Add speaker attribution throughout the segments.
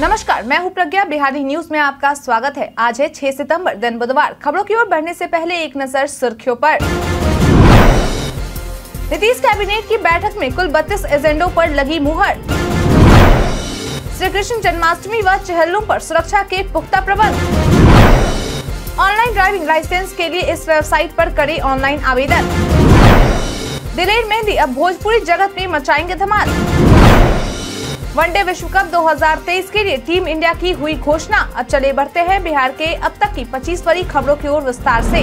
Speaker 1: नमस्कार मैं हूं प्रज्ञा बिहारी न्यूज में आपका स्वागत है आज है 6 सितंबर दिन बुधवार खबरों की ओर बढ़ने से पहले एक नजर सुर्खियों पर नीतीश कैबिनेट की बैठक में कुल 32 एजेंडों पर लगी मुहर श्री कृष्ण जन्माष्टमी व चहलों पर सुरक्षा के पुख्ता प्रबंध ऑनलाइन ड्राइविंग लाइसेंस के लिए इस वेबसाइट आरोप करे ऑनलाइन आवेदन दिलेर मेहंदी अब भोजपुरी जगत में मचाएंगे धमाल वनडे विश्व कप 2023 के लिए टीम इंडिया की हुई घोषणा अब चले बढ़ते हैं बिहार के अब तक की 25 बड़ी खबरों की ओर विस्तार से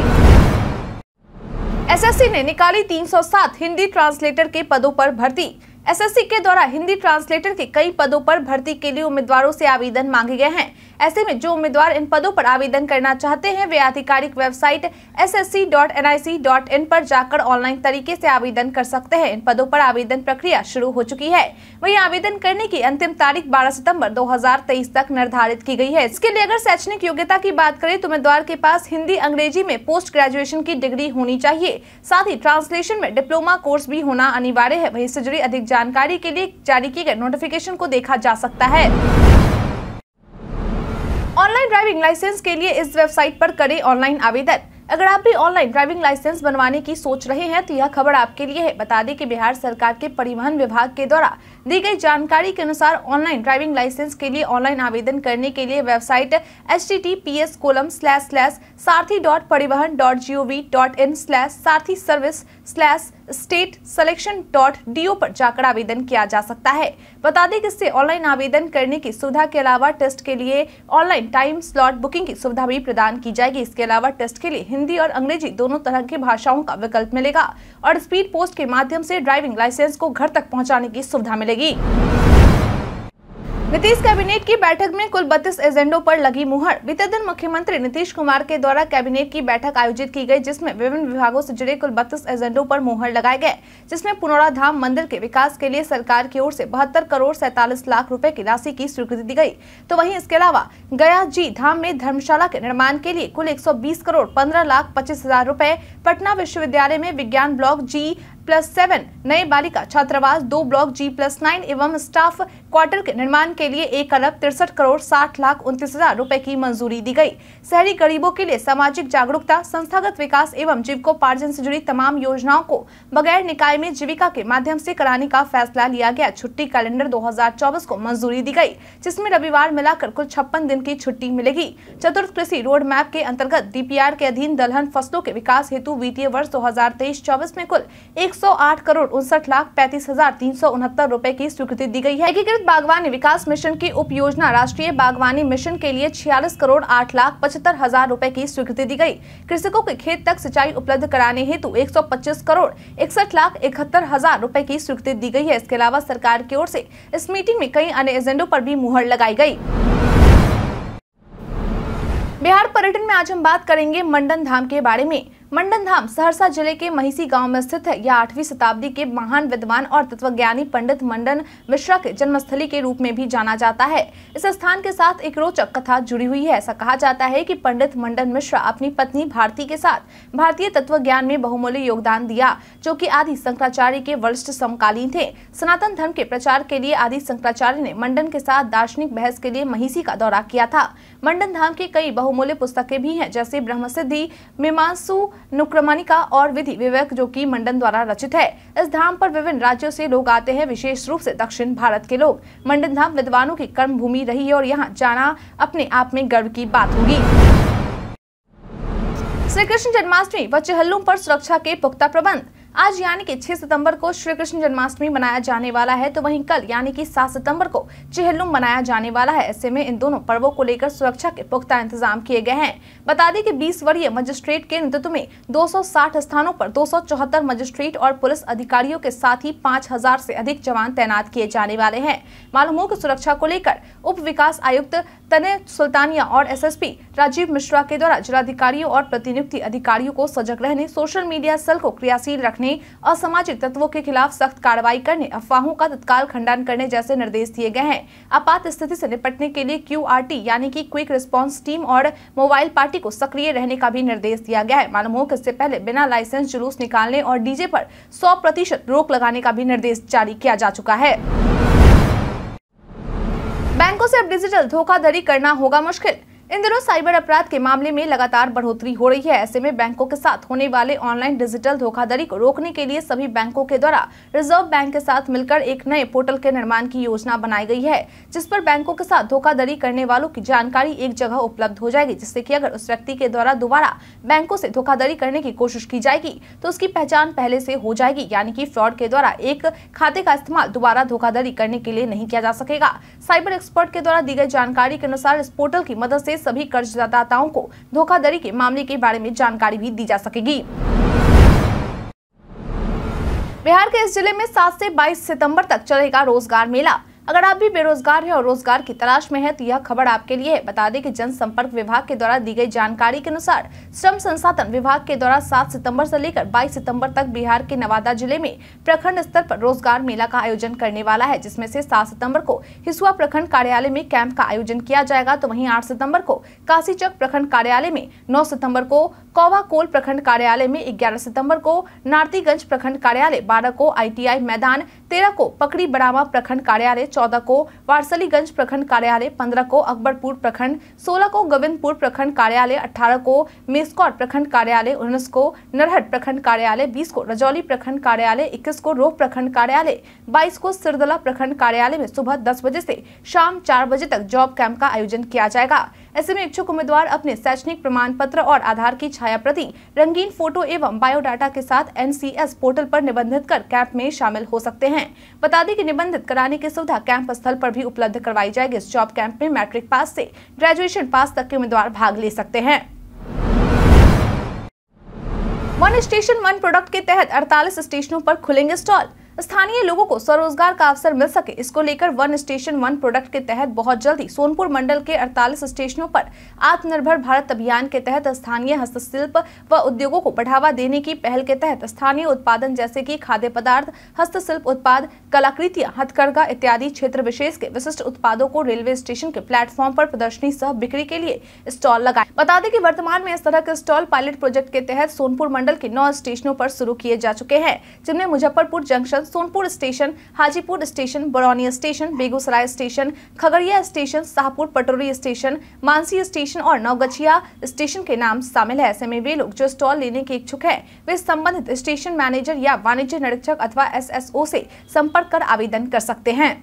Speaker 1: एसएससी ने निकाली 307 हिंदी ट्रांसलेटर के पदों पर भर्ती एसएससी के द्वारा हिंदी ट्रांसलेटर के कई पदों पर भर्ती के लिए उम्मीदवारों से आवेदन मांगे गए हैं ऐसे में जो उम्मीदवार इन पदों पर आवेदन करना चाहते हैं वे आधिकारिक website S S C dot N I C dot in पर जाकर ऑनलाइन तरीके से आवेदन कर सकते हैं इन पदों पर आवेदन प्रक्रिया शुरू हो चुकी है वही आवेदन करने की अंतिम तारीख बारह सितम्बर दो तक निर्धारित की गई है इसके लिए अगर शैक्षणिक योग्यता की बात करें तो उम्मीदवार के पास हिंदी अंग्रेजी में पोस्ट ग्रेजुएशन की डिग्री होनी चाहिए साथ ही ट्रांसलेशन में डिप्लोमा कोर्स भी होना अनिवार्य है वही से जुड़ी अधिक जानकारी के लिए जारी किए गए नोटिफिकेशन को देखा जा सकता है ऑनलाइन ड्राइविंग लाइसेंस के लिए इस वेबसाइट पर करें ऑनलाइन आवेदन अगर आप भी ऑनलाइन ड्राइविंग लाइसेंस बनवाने की सोच रहे हैं तो यह खबर आपके लिए है बता दें कि बिहार सरकार के परिवहन विभाग के द्वारा दी गई जानकारी के अनुसार ऑनलाइन ड्राइविंग लाइसेंस के लिए ऑनलाइन आवेदन करने के लिए website H T T P S colon slash slash Sarathi dot Parivahan dot G O V dot in slash Sarathi service slash state selection dot D O पर जाकर आवेदन किया जा सकता है बता दें कि इससे ऑनलाइन आवेदन करने की सुविधा के अलावा टेस्ट के लिए ऑनलाइन टाइम स्लॉट बुकिंग की सुविधा भी प्रदान की जाएगी इसके अलावा टेस्ट के लिए हिंदी और अंग्रेजी दोनों तरह की भाषाओं का विकल्प मिलेगा और स्पीड पोस्ट के माध्यम से ड्राइविंग लाइसेंस को घर तक पहुंचाने की सुविधा मिलेगी नीतीश कैबिनेट की बैठक में कुल बत्तीस एजेंडों पर लगी मुहर बीते दिन मुख्यमंत्री नीतीश कुमार के द्वारा कैबिनेट की बैठक आयोजित की गई जिसमें विभिन्न विभागों से जुड़े कुल बत्तीस एजेंडों पर मुहर लगाए गए जिसमें पुनौरा धाम मंदिर के विकास के लिए सरकार की ओर से बहत्तर करोड़ सैतालीस लाख रुपए की राशि की स्वीकृति दी गयी तो वही इसके अलावा गया जी धाम में धर्मशाला के निर्माण के लिए कुल एक करोड़ पंद्रह लाख पच्चीस हजार पटना विश्वविद्यालय में विज्ञान ब्लॉक जी प्लस सेवन नए बालिका छात्रावास दो ब्लॉक जी प्लस नाइन एवं स्टाफ क्वार्टर के निर्माण के लिए एक अरब तिरसठ करोड़ साठ लाख उनतीस हजार रूपए की मंजूरी दी गई शहरी गरीबों के लिए सामाजिक जागरूकता संस्थागत विकास एवं जीविकोपार्जन से जुड़ी तमाम योजनाओं को बगैर निकाय में जीविका के माध्यम से कराने का फैसला लिया गया छुट्टी कैलेंडर दो को मंजूरी दी गई जिसमें रविवार मिलाकर कुल छप्पन दिन की छुट्टी मिलेगी चतुर्थ कृषि रोड मैप के अंतर्गत डीपीआर के अधीन दलहन फसलों के विकास हेतु वित्तीय वर्ष दो हजार में कुल एक 108 करोड़ उनसठ लाख पैंतीस हजार तीन सौ उनहत्तर रूपए की स्वीकृति दी गई है एकीकृत बागवानी विकास मिशन की उप योजना राष्ट्रीय बागवानी मिशन के लिए छियालीस करोड़ आठ लाख पचहत्तर हजार रूपए की स्वीकृति दी गई कृषकों के खेत तक सिंचाई उपलब्ध कराने हेतु पच्चीस करोड़ इकसठ लाख इकहत्तर हजार रूपए की स्वीकृति दी गई है इसके अलावा सरकार की ओर ऐसी इस मीटिंग में कई अन्य एजेंडो आरोप भी मुहर लगाई गयी बिहार पर्यटन में आज हम बात करेंगे मंडन धाम के बारे में मंडन धाम सहरसा जिले के महिसी गांव में स्थित है यह आठवीं शताब्दी के महान विद्वान और तत्वज्ञानी पंडित मंडन मिश्रा के जन्मस्थली के रूप में भी जाना जाता है इस स्थान के साथ एक रोचक कथा जुड़ी हुई है ऐसा कहा जाता है कि पंडित मंडन मिश्रा अपनी पत्नी भारती के साथ भारतीय तत्व ज्ञान में बहुमूल्य योगदान दिया जो की आदि शंकराचार्य के वरिष्ठ समकालीन थे सनातन धर्म के प्रचार के लिए आदि शंकराचार्य ने मंडन के साथ दार्शनिक बहस के लिए महिषी का दौरा किया था मंडन धाम की कई बहुमूल्य पुस्तकें भी हैं जैसे ब्रह्म सिद्धि मीमांसु नुक्रमणिका और विधि विवेक जो कि मंडन द्वारा रचित है इस धाम पर विभिन्न राज्यों से लोग आते हैं विशेष रूप से दक्षिण भारत के लोग मंडन धाम विद्वानों की कर्म भूमि रही है और यहाँ जाना अपने आप में गर्व की बात होगी श्री कृष्ण जन्माष्टमी व चहल्लुम पर सुरक्षा के पुख्ता प्रबंध आज यानी कि 6 सितंबर को श्री कृष्ण जन्माष्टमी मनाया जाने वाला है तो वहीं कल यानी कि 7 सितंबर को चेहलुम मनाया जाने वाला है ऐसे में इन दोनों पर्वों को लेकर सुरक्षा के पुख्ता इंतजाम किए गए हैं बता दें कि 20 वर्षीय मजिस्ट्रेट के नेतृत्व में 260 स्थानों पर 274 मजिस्ट्रेट और पुलिस अधिकारियों के साथ ही पाँच हजार अधिक जवान तैनात किए जाने वाले है मालूम हो की सुरक्षा को लेकर उप विकास आयुक्त तने सुल्तानिया और एस राजीव मिश्रा के द्वारा जिलाधिकारियों और प्रतिनियुक्ति अधिकारियों को सजग रहने सोशल मीडिया सेल को क्रियाशील रखने रखने असामाजिक तत्वों के खिलाफ सख्त कार्रवाई करने अफवाहों का तत्काल खंडन करने जैसे निर्देश दिए गए हैं आपात स्थिति से निपटने के लिए क्यू यानी कि क्विक रिस्पॉन्स टीम और मोबाइल पार्टी को सक्रिय रहने का भी निर्देश दिया गया है मालूम हो कि इससे पहले बिना लाइसेंस जुलूस निकालने और डीजे पर सौ रोक लगाने का भी निर्देश जारी किया जा चुका है बैंकों से अब डिजिटल धोखाधड़ी करना होगा मुश्किल इन दिनों साइबर अपराध के मामले में लगातार बढ़ोतरी हो रही है ऐसे में बैंकों के साथ होने वाले ऑनलाइन डिजिटल धोखाधड़ी को रोकने के लिए सभी बैंकों के द्वारा रिजर्व बैंक के साथ मिलकर एक नए पोर्टल के निर्माण की योजना बनाई गई है जिस पर बैंकों के साथ धोखाधड़ी करने वालों की जानकारी एक जगह उपलब्ध हो जाएगी जिससे की अगर उस व्यक्ति के द्वारा दोबारा बैंकों ऐसी धोखाधड़ी करने की कोशिश की जाएगी तो उसकी पहचान पहले ऐसी हो जाएगी यानी की फ्रॉड के द्वारा एक खाते का इस्तेमाल दोबारा धोखाधड़ी करने के लिए नहीं किया जा सकेगा साइबर एक्सपर्ट के द्वारा दी गई जानकारी के अनुसार इस पोर्टल की मदद ऐसी सभी कर्जदाताओं को धोखाधड़ी के मामले के बारे में जानकारी भी दी जा सकेगी बिहार के इस जिले में 7 से 22 सितंबर तक चलेगा रोजगार मेला अगर आप भी बेरोजगार हैं और रोजगार की तलाश में हैं तो यह खबर आपके लिए है बता दें कि जनसंपर्क विभाग के द्वारा दी गई जानकारी के अनुसार श्रम संसाधन विभाग के द्वारा 7 सितंबर से लेकर 22 सितंबर तक बिहार के नवादा जिले में प्रखंड स्तर पर रोजगार मेला का आयोजन करने वाला है जिसमें से 7 सितंबर को हिसुआ प्रखंड कार्यालय में कैंप का आयोजन किया जाएगा तो वही आठ सितम्बर को काशीचक प्रखंड कार्यालय में नौ सितम्बर को कोल प्रखंड कार्यालय में ग्यारह सितम्बर को नारतीगंज प्रखंड कार्यालय बारह को आई मैदान तेरह को पकड़ी बड़ावा प्रखंड कार्यालय चौदह को वारसलीगंज प्रखंड कार्यालय पंद्रह को अकबरपुर प्रखंड सोलह को गोविंदपुर प्रखंड कार्यालय अठारह को मेस्कॉट प्रखंड कार्यालय उन्नीस को नरहट प्रखंड कार्यालय बीस को रजौली प्रखंड कार्यालय इक्कीस को रोह प्रखंड कार्यालय बाईस को सिरदला प्रखंड कार्यालय में सुबह दस बजे से शाम चार बजे तक जॉब कैंप का आयोजन किया जाएगा ऐसे में इच्छुक उम्मीदवार अपने शैक्षणिक प्रमाण पत्र और आधार की छाया प्रति रंगीन फोटो एवं बायोडाटा के साथ एनसीएस पोर्टल पर निबंधित कर कैंप में शामिल हो सकते हैं बता दें कि निबंधित कराने की सुविधा कैंप स्थल पर भी उपलब्ध करवाई जाएगी इस जॉब कैंप में मैट्रिक पास से ग्रेजुएशन पास तक के उम्मीदवार भाग ले सकते हैं वन स्टेशन वन प्रोडक्ट के तहत 48 स्टेशनों पर खुलेंगे स्टॉल स्थानीय लोगों को स्वरोजगार का अवसर मिल सके इसको लेकर वन स्टेशन वन प्रोडक्ट के तहत बहुत जल्दी सोनपुर मंडल के 48 स्टेशनों पर आत्मनिर्भर भारत अभियान के तहत स्थानीय हस्तशिल्प व उद्योगों को बढ़ावा देने की पहल के तहत स्थानीय उत्पादन जैसे कि खाद्य पदार्थ हस्तशिल्प उत्पाद कलाकृतियां हथकरघा इत्यादि क्षेत्र विशेष के विशिष्ट उत्पादों को रेलवे स्टेशन के प्लेटफॉर्म आरोप प्रदर्शनी सह बिक्री के लिए स्टॉल लगाए बता दें की वर्तमान में इस तरह के स्टॉल पायलट प्रोजेक्ट के तहत सोनपुर मंडल के नौ स्टेशनों आरोप शुरू किए जा चुके हैं जिनमें Muzaffarpur junction station Sonpur station Hajipur station Barauni station Begusarai station Khagaria station Shahpur Patori station Mansi station और नवगछिया स्टेशन के नाम शामिल है ऐसे में वे लोग जो स्टॉल लेने के इच्छुक है वे संबंधित स्टेशन मैनेजर या वाणिज्य निरीक्षक अथवा एस से संपर्क कर आवेदन कर सकते हैं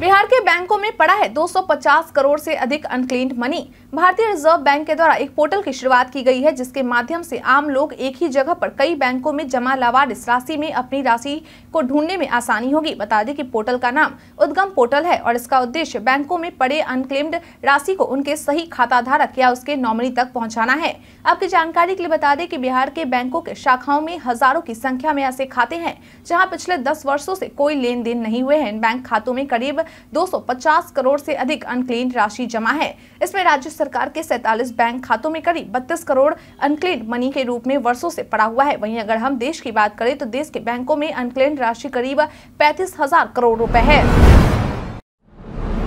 Speaker 1: बिहार के बैंकों में पड़ा है 250 करोड़ से अधिक अनक्लेम्ड मनी भारतीय रिजर्व बैंक के द्वारा एक पोर्टल की शुरुआत की गई है जिसके माध्यम से आम लोग एक ही जगह पर कई बैंकों में जमा लावारिस राशि में अपनी राशि को ढूंढने में आसानी होगी बता दें कि पोर्टल का नाम उद्गम पोर्टल है और इसका उद्देश्य बैंकों में पड़े अनक्लेम्ड राशि को उनके सही खाता धारक या उसके नॉमिनी तक पहुँचाना है आपकी जानकारी के लिए बता दें की बिहार के बैंकों के शाखाओं में हजारों की संख्या में ऐसे खाते हैं जहाँ पिछले दस वर्षो ऐसी कोई लेन देन नहीं हुए है इन बैंक खातों में करीब 250 करोड़ से अधिक अनक्लेम राशि जमा है इसमें राज्य सरकार के सैतालीस बैंक खातों में करीब बत्तीस करोड़ अनक्लेम मनी के रूप में वर्षो से पड़ा हुआ है वहीं अगर हम देश की बात करें तो देश के बैंकों में अनक्लेम राशि करीब पैंतीस करोड़ रूपए है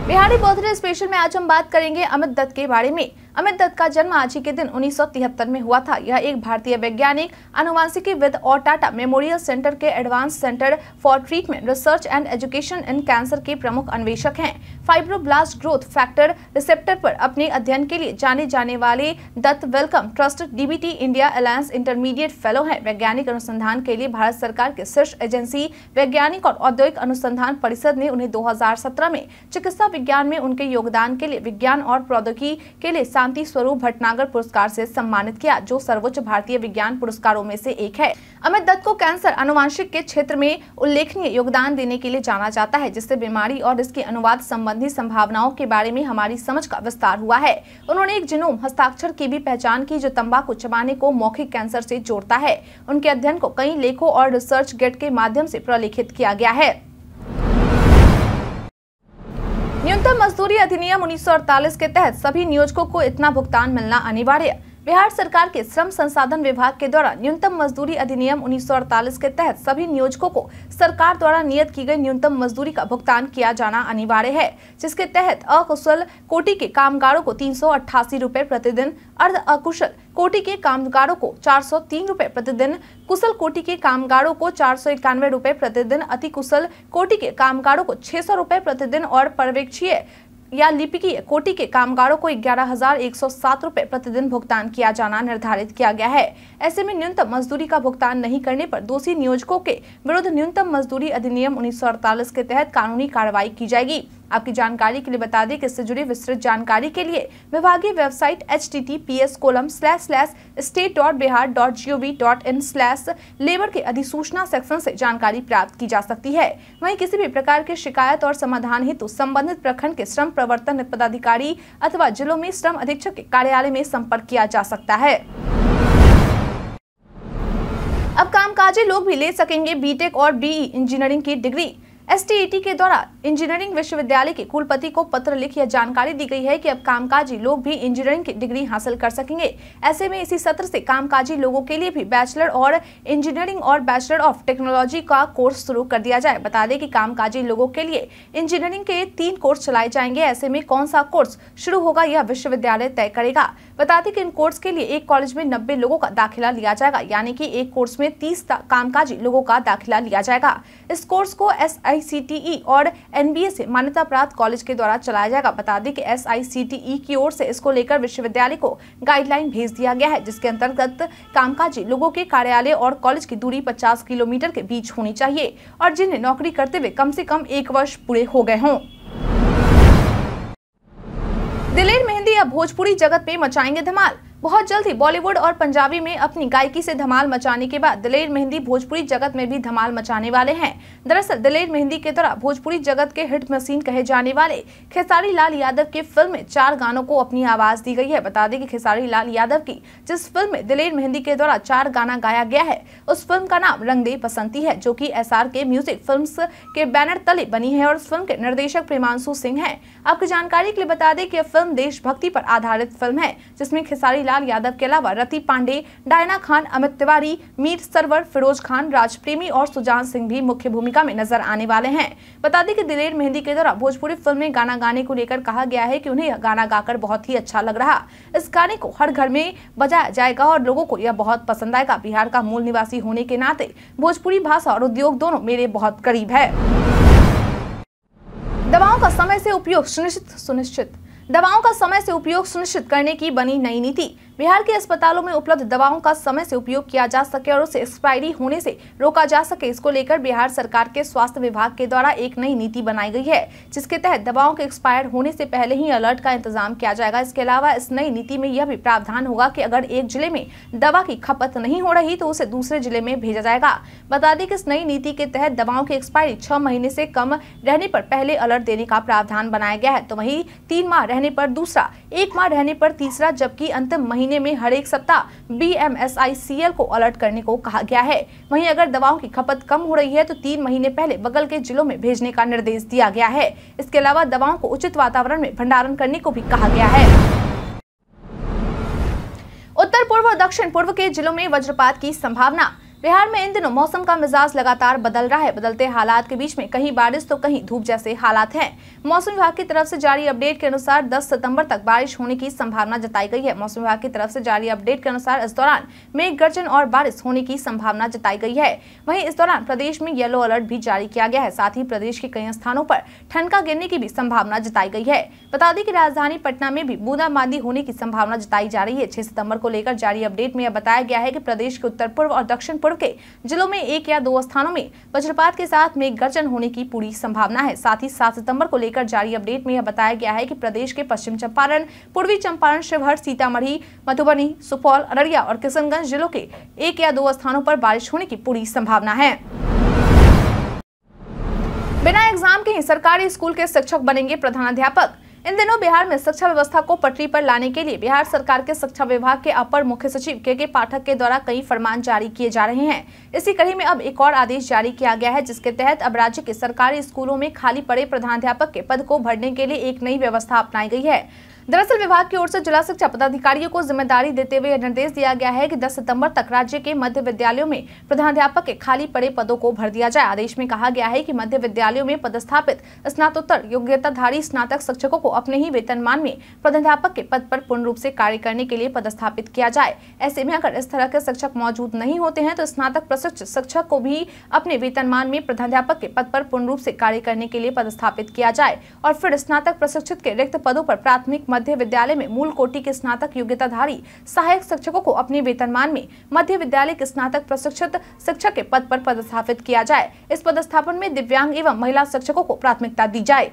Speaker 1: बिहारी बौद्धरे स्पेशल में आज हम बात करेंगे अमित दत्त के बारे में अमित दत्त का जन्म आज ही के दिन उन्नीस में हुआ था यह एक भारतीय वैज्ञानिक अनुवांशिकी विद और टाटा मेमोरियल सेंटर के advance centre for treatment research and education in cancer के प्रमुख अन्वेषक हैं फाइब्रोब्लास्ट ग्रोथ फैक्टर रिसेप्टर पर अपने अध्ययन के लिए जाने जाने वाले Dutt Wellcome trust DBT India alliance intermediate fellow है वैज्ञानिक अनुसंधान के लिए भारत सरकार के शीर्ष एजेंसी वैज्ञानिक और औद्योगिक अनुसंधान परिषद ने उन्हें 2017 में चिकित्सा विज्ञान में उनके योगदान के लिए विज्ञान और प्रौद्योगिकी के लिए शांति स्वरूप भटनागर पुरस्कार से सम्मानित किया जो सर्वोच्च भारतीय विज्ञान पुरस्कारों में से एक है अमित दत्त को कैंसर अनुवांशिक के क्षेत्र में उल्लेखनीय योगदान देने के लिए जाना जाता है जिससे बीमारी और इसके अनुवाद संबंधी संभावनाओं के बारे में हमारी समझ का विस्तार हुआ है उन्होंने एक जिनोम हस्ताक्षर की भी पहचान की जो तम्बाकू चबाने को मौखिक कैंसर ऐसी जोड़ता है उनके अध्ययन को कई लेखों और रिसर्च गेट के माध्यम ऐसी प्रलेखित किया गया है न्यूनतम मजदूरी अधिनियम 1948 के तहत सभी नियोजकों को इतना भुगतान मिलना अनिवार्य बिहार सरकार के श्रम संसाधन विभाग के द्वारा न्यूनतम मजदूरी अधिनियम 1948 के तहत सभी नियोजकों को सरकार द्वारा नियत की गई न्यूनतम मजदूरी का भुगतान किया जाना अनिवार्य है जिसके तहत अकुशल कोटि के कामगारों को तीन रुपए प्रतिदिन अर्ध अकुशल कोटि के कामगारों को चार सौ प्रतिदिन कुशल कोटि के कामगारों को चार सौ प्रतिदिन अति कुशल कोटि के कामगारों को छह सौ प्रतिदिन और पर्यवेक्षीय या लिपि की कोटि के कामगारों को ग्यारह हजार एक सौ सात रूपए प्रतिदिन भुगतान किया जाना निर्धारित किया गया है ऐसे में न्यूनतम मजदूरी का भुगतान नहीं करने पर दोषी नियोजकों के विरुद्ध न्यूनतम मजदूरी अधिनियम उन्नीस के तहत कानूनी कार्रवाई की जाएगी आपकी जानकारी के लिए बता दें कि इससे जुड़ी विस्तृत जानकारी के लिए विभागीय website H T T P S colon slash slash state dot Bihar dot G O V dot in slash labour के अधिसूचना सेक्शन से जानकारी प्राप्त की जा सकती है वहीं किसी भी प्रकार के शिकायत और समाधान हेतु तो संबंधित प्रखंड के श्रम प्रवर्तन पदाधिकारी अथवा जिलों में श्रम अधीक्षक के कार्यालय में संपर्क किया जा सकता है अब कामकाजी लोग भी ले सकेंगे बीटेक और बीई इंजीनियरिंग e की डिग्री एस e के द्वारा इंजीनियरिंग विश्वविद्यालय के कुलपति को पत्र लिख यह जानकारी दी गई है कि अब कामकाजी लोग भी इंजीनियरिंग की डिग्री हासिल कर सकेंगे ऐसे में इसी सत्र से कामकाजी लोगों के लिए भी बैचलर और इंजीनियरिंग और बैचलर ऑफ टेक्नोलॉजी का कोर्स शुरू कर दिया जाए बता दें कि कामकाजी लोगों के लिए इंजीनियरिंग के तीन कोर्स चलाए जाएंगे ऐसे में कौन सा कोर्स शुरू होगा यह विश्वविद्यालय तय करेगा बता दें कि इन कोर्स के लिए एक कॉलेज में नब्बे लोगों का दाखिला लिया जाएगा यानी कि एक कोर्स में तीस कामकाजी लोगों का दाखिला लिया जाएगा इस कोर्स को एस और एनबीए से मान्यता प्राप्त कॉलेज के द्वारा चलाया जाएगा बता दें कि एस की ओर से इसको लेकर विश्वविद्यालय को गाइडलाइन भेज दिया गया है जिसके अंतर्गत कामकाजी लोगों के कार्यालय और कॉलेज की दूरी पचास किलोमीटर के बीच होनी चाहिए और जिन्हें नौकरी करते हुए कम से कम एक वर्ष पूरे हो गए हों दिलेर मेहंदी या भोजपुरी जगत में मचाएंगे धमाल बहुत जल्द ही बॉलीवुड और पंजाबी में अपनी गायकी से धमाल मचाने के बाद दिलेर मेहंदी भोजपुरी जगत में भी धमाल मचाने वाले हैं दरअसल दिलेर मेहंदी के तरह भोजपुरी जगत के हिट मशीन कहे जाने वाले खेसारी लाल यादव के फिल्म में चार गानों को अपनी आवाज दी गई है बता दें कि खेसारी लाल यादव की जिस फिल्म में दिलेर मेहंदी के द्वारा चार गाना गाया गया है उस फिल्म का नाम रंगदे बसंती है जो की एस के म्यूजिक फिल्म के बैनर तले बनी है और उस फिल्म के निर्देशक प्रेमांशु सिंह है आपकी जानकारी के लिए बता दें की फिल्म देशभक्ति पर आधारित फिल्म है जिसमे खेसारी लाल यादव के अलावा रति पांडे डायना खान अमित तिवारी मीर सरवर फिरोज खान राजप्रेमी और सुजान सिंह भी मुख्य भूमिका में नजर आने वाले हैं बता दें कि दिलेर मेहंदी के द्वारा भोजपुरी फिल्म में गाना गाने को लेकर कहा गया है की उन्हें गाना गाकर बहुत ही अच्छा लग रहा इस गाने को हर घर में बजाया जाएगा और लोगों को यह बहुत पसंद आएगा बिहार का मूल निवासी होने के नाते भोजपुरी भाषा और उद्योग दोनों मेरे बहुत करीब है दवाओं का समय से उपयोग सुनिश्चित सुनिश्चित दवाओं का समय से उपयोग सुनिश्चित करने की बनी नई नीति बिहार के अस्पतालों में उपलब्ध दवाओं का समय से उपयोग किया जा सके और उसे एक्सपायरी होने से रोका जा सके इसको लेकर बिहार सरकार के स्वास्थ्य विभाग के द्वारा एक नई नीति बनाई गई है जिसके तहत दवाओं के एक्सपायर होने से पहले ही अलर्ट का इंतजाम किया जाएगा इसके अलावा इस नई नीति में यह भी प्रावधान होगा की अगर एक जिले में दवा की खपत नहीं हो रही तो उसे दूसरे जिले में भेजा जाएगा बता दें कि इस नई नीति के तहत दवाओं की एक्सपायरी छह महीने से कम रहने पर पहले अलर्ट देने का प्रावधान बनाया गया है तो वही तीन माह रहने पर दूसरा एक माह रहने पर तीसरा जबकि अंतिम महीने महीने में एक सप्ताह बी को अलर्ट करने को कहा गया है वहीं अगर दवाओं की खपत कम हो रही है तो तीन महीने पहले बगल के जिलों में भेजने का निर्देश दिया गया है इसके अलावा दवाओं को उचित वातावरण में भंडारण करने को भी कहा गया है उत्तर पूर्व और दक्षिण पूर्व के जिलों में वज्रपात की संभावना बिहार में इन दिनों मौसम का मिजाज लगातार बदल रहा है बदलते हालात के बीच में कहीं बारिश तो कहीं धूप जैसे हालात हैं मौसम विभाग की तरफ से जारी अपडेट के अनुसार 10 सितंबर तक बारिश होने की संभावना जताई गई है मौसम विभाग की तरफ से जारी अपडेट के अनुसार इस दौरान मेघ गर्जन और बारिश होने की संभावना जताई गई है वही इस दौरान प्रदेश में येलो अलर्ट भी जारी किया गया है साथ ही प्रदेश के कई स्थानों पर का गिरने की भी संभावना जताई गई है बता दें कि राजधानी पटना में भी बूंदाबांदी होने की संभावना जताई जा रही है छह सितम्बर को लेकर जारी अपडेट में यह बताया गया है की प्रदेश के उत्तर पूर्व और दक्षिण पूर्व छोड़ के जिलों में एक या दो स्थानों में वज्रपात के साथ मेघ गर्जन होने की पूरी संभावना है साथ ही सात सितम्बर को लेकर जारी अपडेट में यह बताया गया है की प्रदेश के पश्चिम चंपारण पूर्वी चंपारण शिवहर सीतामढ़ी मधुबनी सुपौल अररिया और किशनगंज जिलों के एक या दो स्थानों पर बारिश होने की पूरी संभावना है बिना एग्जाम के ही सरकारी स्कूल के शिक्षक बनेंगे प्रधानाध्यापक इन दिनों बिहार में शिक्षा व्यवस्था को पटरी पर लाने के लिए बिहार सरकार के शिक्षा विभाग के अपर मुख्य सचिव के के पाठक के द्वारा कई फरमान जारी किए जा रहे हैं इसी कड़ी में अब एक और आदेश जारी किया गया है जिसके तहत अब राज्य के सरकारी स्कूलों में खाली पड़े प्रधानाध्यापक के पद को भरने के लिए एक नई व्यवस्था अपनाई गई है दरअसल विभाग की ओर से जिला शिक्षा पदाधिकारियों को जिम्मेदारी देते हुए निर्देश दिया गया है कि 10 सितंबर तक राज्य के मध्य विद्यालयों में प्रधानाध्यापक के खाली पड़े पदों को भर दिया जाए आदेश में कहा गया है कि मध्य विद्यालयों में पदस्थापित स्नातोत्तर योग्यताधारी स्नातक शिक्षकों को अपने ही वेतनमान में प्रधानाध्यापक के पद पर पूर्ण रूप से कार्य करने के लिए पदस्थापित किया जाए ऐसे में अगर इस तरह के शिक्षक मौजूद नहीं होते हैं तो स्नातक प्रशिक्षित शिक्षक को भी अपने वेतनमान में प्रधानाध्यापक के पद पर पूर्ण रूप से कार्य करने के लिए पदस्थापित किया जाए और फिर स्नातक प्रशिक्षित के रिक्त पदों पर प्राथमिक मध्य विद्यालय में मूल कोटि के स्नातक योग्यताधारी सहायक शिक्षकों को अपने वेतनमान में मध्य विद्यालय के स्नातक प्रशिक्षित शिक्षक के पद पर पदस्थापित किया जाए इस पदस्थापन में दिव्यांग एवं महिला शिक्षकों को प्राथमिकता दी जाए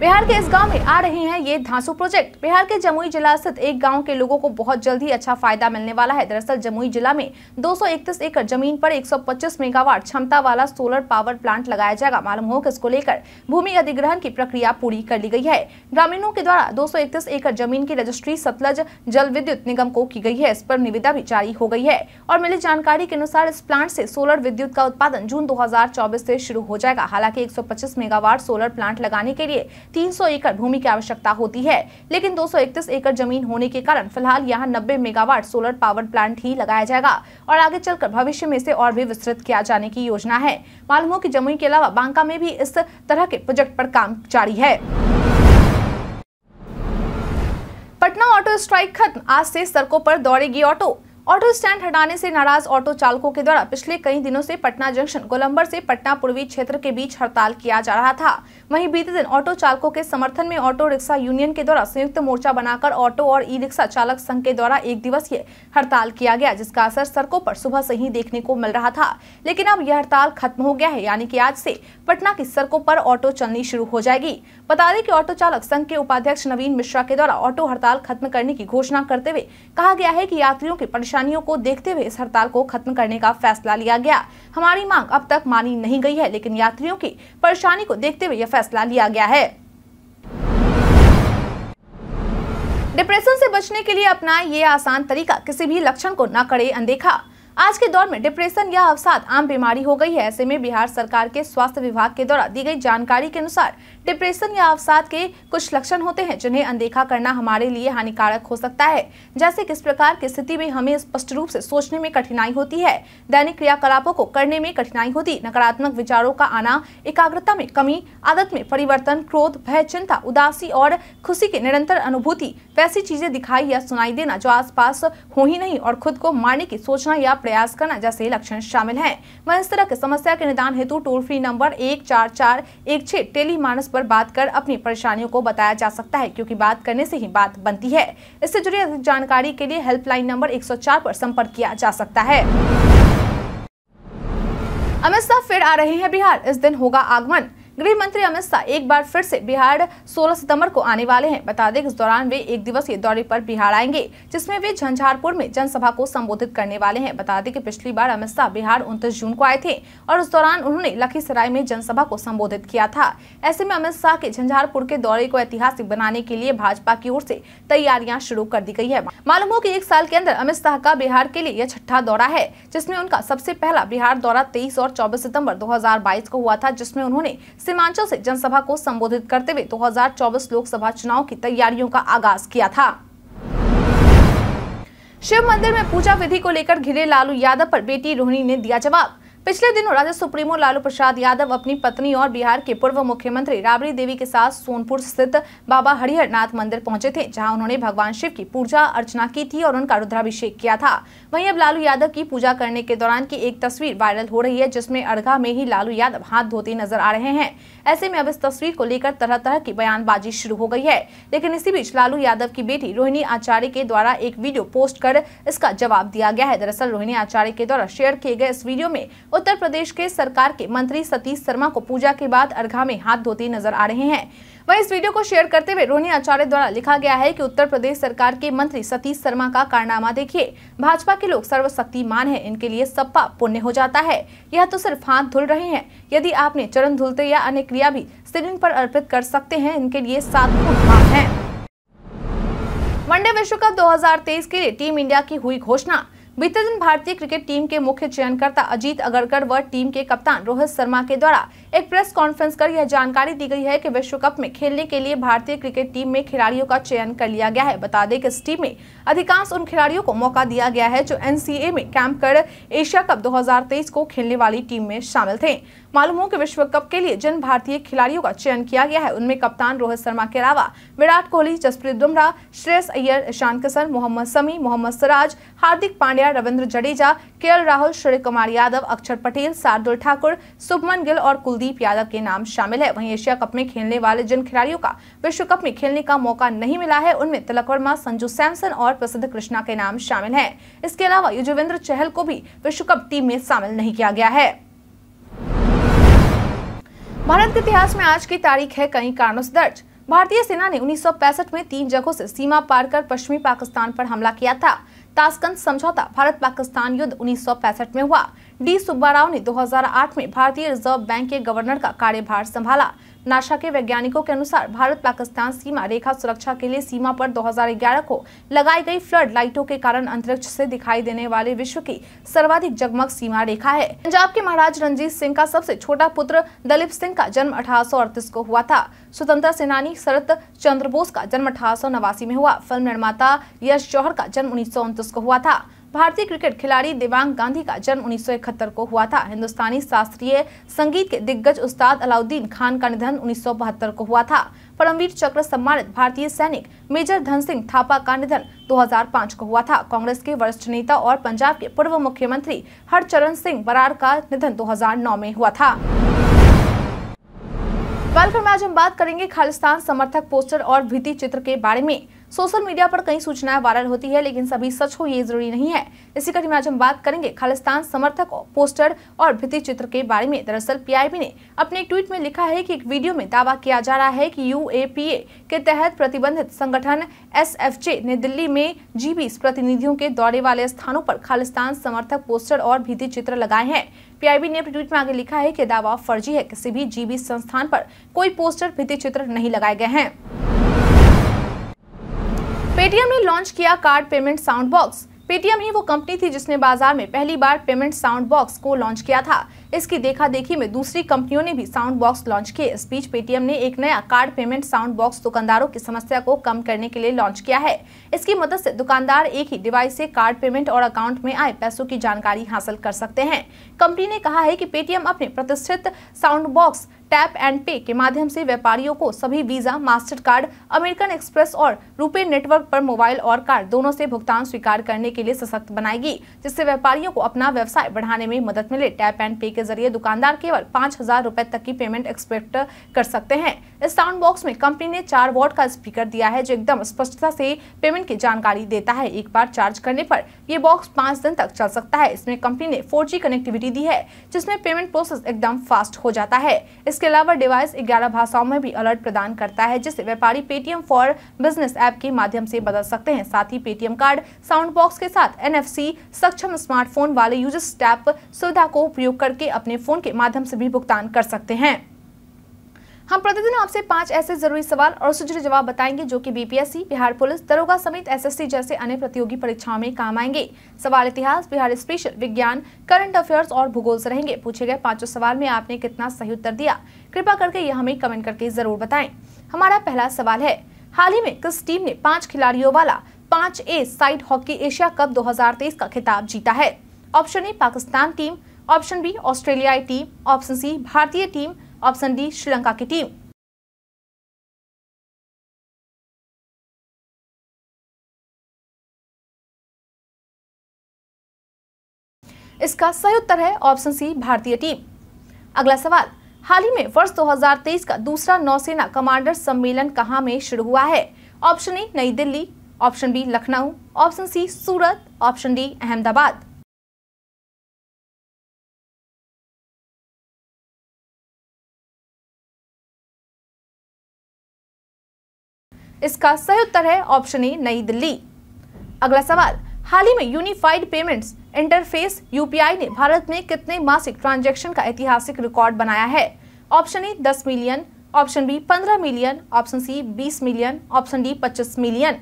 Speaker 1: बिहार के इस गांव में आ रहे हैं ये धांसू प्रोजेक्ट बिहार के जमुई जिला स्थित एक गांव के लोगों को बहुत जल्द ही अच्छा फायदा मिलने वाला है दरअसल जमुई जिला में 231 एकड़ जमीन पर 125 मेगावाट क्षमता वाला सोलर पावर प्लांट लगाया जाएगा मालूम हो कि इसको लेकर भूमि अधिग्रहण की प्रक्रिया पूरी कर ली गई है ग्रामीणों के द्वारा दो एकड़ जमीन की रजिस्ट्री सतलज जल विद्युत निगम को की गई है इस पर निविदा भी जारी हो गई है और मिली जानकारी के अनुसार इस प्लांट ऐसी सोलर विद्युत का उत्पादन जून दो हजार शुरू हो जाएगा हालांकि एक मेगावाट सोलर प्लांट लगाने के लिए तीन एकड़ भूमि की आवश्यकता होती है लेकिन दो एकड़ जमीन होने के कारण फिलहाल यहाँ नब्बे मेगावाट सोलर पावर प्लांट ही लगाया जाएगा और आगे चलकर भविष्य में इसे और भी विस्तृत किया जाने की योजना है मालूम हो की जमुई के अलावा बांका में भी इस तरह के प्रोजेक्ट पर काम जारी है पटना ऑटो स्ट्राइक खत्म आज से सड़कों पर दौड़ेगी ऑटो ऑटो स्टैंड हटाने से नाराज ऑटो चालकों के द्वारा पिछले कई दिनों से पटना जंक्शन गोलंबर से पटना पूर्वी क्षेत्र के बीच हड़ताल किया जा रहा था वहीं बीते दिन ऑटो चालकों के समर्थन में ऑटो रिक्शा यूनियन के द्वारा संयुक्त मोर्चा बनाकर ऑटो और ई रिक्शा चालक संघ के द्वारा एक दिवसीय हड़ताल किया गया जिसका असर सड़कों पर सुबह से ही देखने को मिल रहा था लेकिन अब यह हड़ताल खत्म हो गया है यानी की आज से पटना की सड़कों पर ऑटो चलनी शुरू हो जाएगी बता दें की ऑटो चालक संघ के उपाध्यक्ष नवीन मिश्रा के द्वारा ऑटो हड़ताल खत्म करने की घोषणा करते हुए कहा गया है की यात्रियों की परेशानी परेशानियों को देखते हुए इस हड़ताल को खत्म करने का फैसला लिया गया हमारी मांग अब तक मानी नहीं गई है लेकिन यात्रियों की परेशानी को देखते हुए यह फैसला लिया गया है डिप्रेशन से बचने के लिए अपना ये आसान तरीका किसी भी लक्षण को न करे अनदेखा आज के दौर में डिप्रेशन या अवसाद आम बीमारी हो गई है ऐसे में बिहार सरकार के स्वास्थ्य विभाग के द्वारा दी गई जानकारी के अनुसार डिप्रेशन या अवसाद के कुछ लक्षण होते हैं जिन्हें अनदेखा करना हमारे लिए हानिकारक हो सकता है जैसे किस प्रकार की स्थिति में हमें स्पष्ट रूप से सोचने में कठिनाई होती है दैनिक क्रियाकलापों को करने में कठिनाई होती नकारात्मक विचारों का आना एकाग्रता में कमी आदत में परिवर्तन क्रोध भय चिंता उदासी और खुशी की निरंतर अनुभूति वैसी चीजें दिखाई या सुनाई देना जो आस हो ही नहीं और खुद को मारने की सोचना या प्रयास करना जैसे लक्षण शामिल है वह इस तरह की समस्या के निदान हेतु टोल फ्री नंबर एक चार चार एक छह टेली मानस पर बात कर अपनी परेशानियों को बताया जा सकता है क्योंकि बात करने से ही बात बनती है इससे जुड़ी अधिक जानकारी के लिए हेल्पलाइन नंबर 104 पर संपर्क किया जा सकता है अमित शाह फिर आ रहे हैं बिहार इस दिन होगा आगमन गृह मंत्री अमित शाह एक बार फिर से बिहार 16 सितंबर को आने वाले हैं बता दें इस दौरान वे एक दिवसीय दौरे पर बिहार आएंगे जिसमें वे झंझारपुर में जनसभा को संबोधित करने वाले हैं बता दें कि पिछली बार अमित शाह बिहार 29 जून को आए थे और उस दौरान उन्होंने लखीसराय में जनसभा को संबोधित किया था ऐसे में अमित शाह के झंझारपुर के दौरे को ऐतिहासिक बनाने के लिए भाजपा की ओर ऐसी तैयारियाँ शुरू कर दी गयी है मालूम हो की एक साल के अंदर अमित शाह का बिहार के लिए यह छठा दौरा है जिसमे उनका सबसे पहला बिहार दौरा तेईस और चौबीस सितम्बर दो को हुआ था जिसमे उन्होंने सीमांचल से जनसभा को संबोधित करते हुए 2024 लोकसभा चुनाव की तैयारियों का आगाज किया था शिव मंदिर में पूजा विधि को लेकर घिरे लालू यादव पर बेटी रोहिणी ने दिया जवाब पिछले दिनों राजद सुप्रीमो लालू प्रसाद यादव अपनी पत्नी और बिहार के पूर्व मुख्यमंत्री राबड़ी देवी के साथ सोनपुर स्थित बाबा हरिहर नाथ मंदिर पहुंचे थे जहां उन्होंने भगवान शिव की पूजा अर्चना की थी और उनका रुद्राभिषेक किया था वहीं अब लालू यादव की पूजा करने के दौरान की एक तस्वीर वायरल हो रही है जिसमे अर्घा में ही लालू यादव हाथ धोते नजर आ रहे हैं ऐसे में अब इस तस्वीर को लेकर तरह तरह की बयानबाजी शुरू हो गई है लेकिन इसी बीच लालू यादव की बेटी रोहिणी आचार्य के द्वारा एक वीडियो पोस्ट कर इसका जवाब दिया गया है दरअसल रोहिणी आचार्य के द्वारा शेयर किए गए इस वीडियो में उत्तर प्रदेश के सरकार के मंत्री सतीश शर्मा को पूजा के बाद अर्घा में हाथ धोते नजर आ रहे हैं वहीं इस वीडियो को शेयर करते हुए रोहिणी आचार्य द्वारा लिखा गया है कि उत्तर प्रदेश सरकार के मंत्री सतीश शर्मा का कारनामा देखिए भाजपा के लोग सर्वशक्तिमान हैं इनके लिए सपा पुण्य हो जाता है यह तो सिर्फ हाथ धुल रहे हैं यदि आपने चरण धुलते या अन्य क्रिया भी सिलिंग पर अर्पित कर सकते हैं इनके लिए सात है वनडे विश्व कप दो के लिए टीम इंडिया की हुई घोषणा बीते दिन भारतीय क्रिकेट टीम के मुख्य चयनकर्ता अजीत अगरकर व टीम के कप्तान रोहित शर्मा के द्वारा एक प्रेस कॉन्फ्रेंस कर यह जानकारी दी गई है कि विश्व कप में खेलने के लिए भारतीय क्रिकेट टीम में खिलाड़ियों का चयन कर लिया गया है बता दें कि इस टीम में अधिकांश उन खिलाड़ियों को मौका दिया गया है जो एन में कैंप कर एशिया कप 2023 को खेलने वाली टीम में शामिल थे मालूम हो कि विश्व कप के लिए जिन भारतीय खिलाड़ियों का चयन किया गया है उनमें कप्तान रोहित शर्मा के अलावा विराट कोहली जसप्रीत बुमराह श्रेयस अय्यर ईशान किशन मोहम्मद समी मोहम्मद सिराज हार्दिक पांड्या रविंद्र जडेजा के राहुल श्रेय कुमार यादव अक्षर पटेल शार्दुल ठाकुर सुभमन गिल और कुल कुलदीप यादव के नाम शामिल है वहीं एशिया कप में खेलने वाले जिन खिलाड़ियों का विश्व कप में खेलने का मौका नहीं मिला है उनमें तिलक वर्मा संजू सैमसन और प्रसिद्ध कृष्णा के नाम शामिल है इसके अलावा युजवेंद्र चहल को भी विश्व कप टीम में शामिल नहीं किया गया है भारत के इतिहास में आज की तारीख है कई कारणों से दर्ज भारतीय सेना ने उन्नीस में तीन जगहों से सीमा पार कर पश्चिमी पाकिस्तान पर हमला किया था ताशकंद समझौता भारत पाकिस्तान युद्ध उन्नीस में हुआ डी सुब्बाराव ने 2008 में भारतीय रिजर्व बैंक के गवर्नर का कार्यभार संभाला नाशा के वैज्ञानिकों के अनुसार भारत पाकिस्तान सीमा रेखा सुरक्षा के लिए सीमा पर 2011 को लगाई गई फ्लड लाइटों के कारण अंतरिक्ष से दिखाई देने वाले विश्व की सर्वाधिक जगमग सीमा रेखा है पंजाब के महाराज रंजीत सिंह का सबसे छोटा पुत्र दलीप सिंह का जन्म अठारह को हुआ था स्वतंत्र सेनानी शरत चंद्र बोस का जन्म अठारह में हुआ फिल्म निर्माता यश जौहर का जन्म उन्नीस को हुआ था भारतीय क्रिकेट खिलाड़ी दिवांग गांधी का जन्म उन्नीस को हुआ था हिंदुस्तानी शास्त्रीय संगीत के दिग्गज उस्ताद अलाउद्दीन खान का निधन उन्नीस को हुआ था परमवीर चक्र सम्मानित भारतीय सैनिक मेजर धन सिंह थापा का निधन 2005 को हुआ था कांग्रेस के वरिष्ठ नेता और पंजाब के पूर्व मुख्यमंत्री हरचरण सिंह बरार का निधन 2009 में हुआ था वेलकम आज हम बात करेंगे खालिस्तान समर्थक पोस्टर और भीति चित्र के बारे में सोशल मीडिया पर कई सूचनाएं वायरल होती है लेकिन सभी सच हो ये जरूरी नहीं है इसी कड़ी में आज हम बात करेंगे खालिस्तान समर्थक पोस्टर और भित्ति चित्र के बारे में दरअसल पीआईबी ने अपने ट्वीट में लिखा है कि एक वीडियो में दावा किया जा रहा है कि यूएपीए के तहत प्रतिबंधित संगठन एसएफजे ने दिल्ली में जी प्रतिनिधियों के दौरे वाले स्थानों पर खालिस्तान समर्थक पोस्टर और भित्ति चित्र लगाए हैं पीआईबी ने अपने ट्वीट में आगे लिखा है कि दावा फर्जी है किसी भी जीबी संस्थान पर कोई पोस्टर भित्ति चित्र नहीं लगाए गए हैं पेटीएम ने लॉन्च किया card payment sound box Paytm ही वो कंपनी थी जिसने बाजार में पहली बार पेमेंट साउंड बॉक्स को लॉन्च किया था इसकी देखा देखी में दूसरी कंपनियों ने भी साउंड बॉक्स लॉन्च किए इस बीच पेटीएम ने एक नया कार्ड पेमेंट साउंड बॉक्स दुकानदारों की समस्या को कम करने के लिए लॉन्च किया है इसकी मदद ऐसी दुकानदार एक ही डिवाइस ऐसी कार्ड पेमेंट और अकाउंट में आए पैसों की जानकारी हासिल कर सकते हैं कंपनी ने कहा है की पेटीएम अपने प्रतिष्ठित साउंड बॉक्स टैप एंड पे के माध्यम से व्यापारियों को सभी Visa Mastercard American Express और रुपे नेटवर्क पर मोबाइल और कार्ड दोनों से भुगतान स्वीकार करने के लिए सशक्त बनाएगी जिससे व्यापारियों को अपना व्यवसाय बढ़ाने में मदद मिले टैप एंड पे के जरिए दुकानदार केवल पाँच हजार तक की पेमेंट एक्सपेक्ट कर सकते हैं इस साउंड बॉक्स में कंपनी ने चार वॉट का स्पीकर दिया है जो एकदम स्पष्टता से पेमेंट की जानकारी देता है एक बार चार्ज करने पर ये बॉक्स पाँच दिन तक चल सकता है इसमें कंपनी ने फोर कनेक्टिविटी दी है जिसमें पेमेंट प्रोसेस एकदम फास्ट हो जाता है इस इसके अलावा डिवाइस ग्यारह भाषाओं में भी अलर्ट प्रदान करता है जिसे व्यापारी पेटीएम फॉर बिजनेस ऐप के माध्यम से बदल सकते हैं साथ ही पेटीएम कार्ड साउंड बॉक्स के साथ एनएफसी सक्षम स्मार्टफोन वाले यूजर्स टैप सुविधा को उपयोग करके अपने फोन के माध्यम से भी भुगतान कर सकते हैं हम प्रतिदिन आपसे पांच ऐसे जरूरी सवाल और सुझे जवाब बताएंगे जो कि बीपीएससी बिहार पुलिस दरोगा समेत एसएससी जैसे अन्य प्रतियोगी परीक्षाओं में काम आएंगे सवाल इतिहास बिहार स्पेशल विज्ञान करंट अफेयर्स और भूगोल से रहेंगे पूछे गए पांचों सवाल में आपने कितना सही उत्तर दिया कृपा करके यह हमें कमेंट करके जरूर बताए हमारा पहला सवाल है हाल ही में किस टीम ने पांच खिलाड़ियों वाला पांच A side hockey Asia cup दो का खिताब जीता है option A Pakistan team option B ऑस्ट्रेलियाई टीम ऑप्शन सी भारतीय टीम ऑप्शन डी श्रीलंका की टीम इसका सही उत्तर है ऑप्शन सी भारतीय टीम अगला सवाल हाल ही में वर्ष 2023 का दूसरा नौसेना कमांडर सम्मेलन कहां में शुरू हुआ है option A Nai Delhi option B Lucknow option C Surat option D Ahmedabad इसका सही उत्तर है ऑप्शन ए नई दिल्ली अगला सवाल हाल ही में यूनिफाइड पेमेंट्स इंटरफेस यूपीआई ने भारत में कितने मासिक ट्रांजैक्शन का ऐतिहासिक रिकॉर्ड बनाया है option A 10 million option B 15 million option C 20 million option D 25 million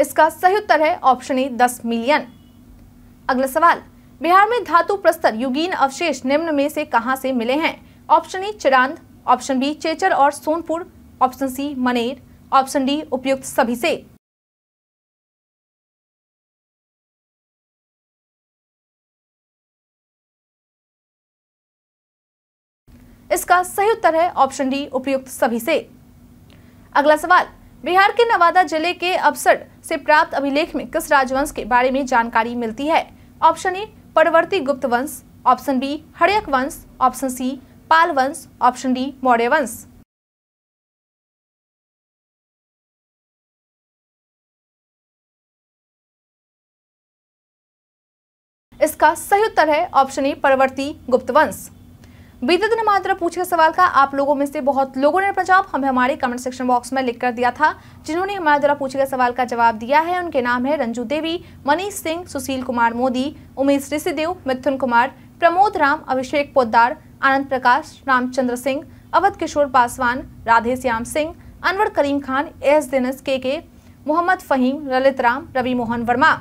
Speaker 1: इसका सही उत्तर है ऑप्शन ए 10 मिलियन अगला सवाल बिहार में धातु प्रस्तर युगीन अवशेष निम्न में से कहां से मिले हैं option A Chirand option B Chechar और Sonpur option C Maner option D उपयुक्त सभी से इसका सही उत्तर है ऑप्शन डी उपयुक्त सभी से अगला सवाल बिहार के नवादा जिले के अवसर से प्राप्त अभिलेख में किस राजवंश के बारे में जानकारी मिलती है ऑप्शन ए परवर्ती गुप्त वंश ऑप्शन बी हड़यक वंश ऑप्शन सी पाल वंश ऑप्शन डी मौर्य वंश इसका सही उत्तर है ऑप्शन ए परवर्ती गुप्त वंश बीते दिन हमारे पूछे गए सवाल का आप लोगों में से बहुत लोगों ने प्रजाप हमें हमारे कमेंट सेक्शन बॉक्स में लिख कर दिया था जिन्होंने हमारे द्वारा पूछे गए सवाल का जवाब दिया है उनके नाम है रंजू देवी मनीष सिंह सुशील कुमार मोदी उमेश ऋषिदेव मिथुन कुमार प्रमोद राम अभिषेक पोदार आनंद प्रकाश रामचंद्र सिंह अवध किशोर पासवान राधे श्याम सिंह अनवर करीम खान एस दिनस के के मोहम्मद फहीम ललित राम रवि मोहन वर्मा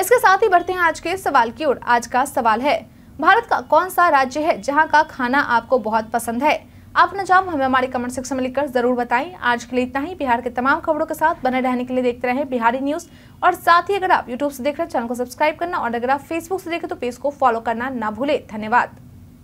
Speaker 1: इसके साथ ही बढ़ते हैं आज के सवाल की ओर आज का सवाल है भारत का कौन सा राज्य है जहाँ का खाना आपको बहुत पसंद है अपना जवाब हमें हमारे कमेंट सेक्शन में लिखकर जरूर बताएं आज के लिए इतना ही बिहार के तमाम खबरों के साथ बने रहने के लिए देखते रहें बिहारी न्यूज और साथ ही अगर आप यूट्यूब से देख रहे हैं चैनल को सब्सक्राइब करना और अगर आप फेसबुक से देखें तो पेज को फॉलो करना ना भूलें धन्यवाद